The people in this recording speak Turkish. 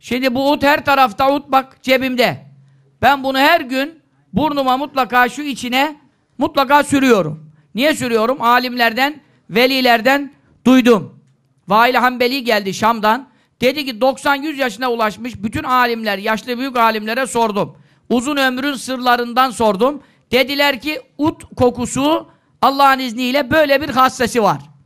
Şimdi bu ut her tarafta ut bak cebimde. Ben bunu her gün burnuma mutlaka şu içine mutlaka sürüyorum. Niye sürüyorum? Alimlerden, velilerden duydum. Vail Hanbeli geldi Şam'dan. Dedi ki 90-100 yaşına ulaşmış bütün alimler, yaşlı büyük alimlere sordum. Uzun ömrün sırlarından sordum. Dediler ki ut kokusu Allah'ın izniyle böyle bir hassesi var.